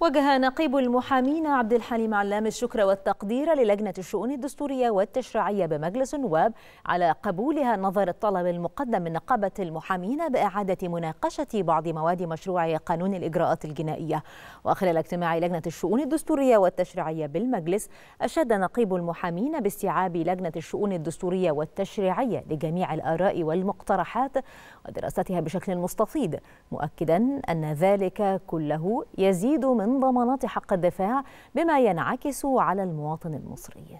وجه نقيب المحامين عبد الحليم علام الشكر والتقدير للجنة الشؤون الدستورية والتشريعية بمجلس النواب على قبولها نظر الطلب المقدم من نقابة المحامين بإعادة مناقشة بعض مواد مشروع قانون الإجراءات الجنائية وخلال اجتماع لجنة الشؤون الدستورية والتشريعية بالمجلس أشاد نقيب المحامين باستيعاب لجنة الشؤون الدستورية والتشريعية لجميع الآراء والمقترحات ودراستها بشكل مستفيض مؤكدا أن ذلك كله يزيد من ضمانات حق الدفاع بما ينعكس على المواطن المصري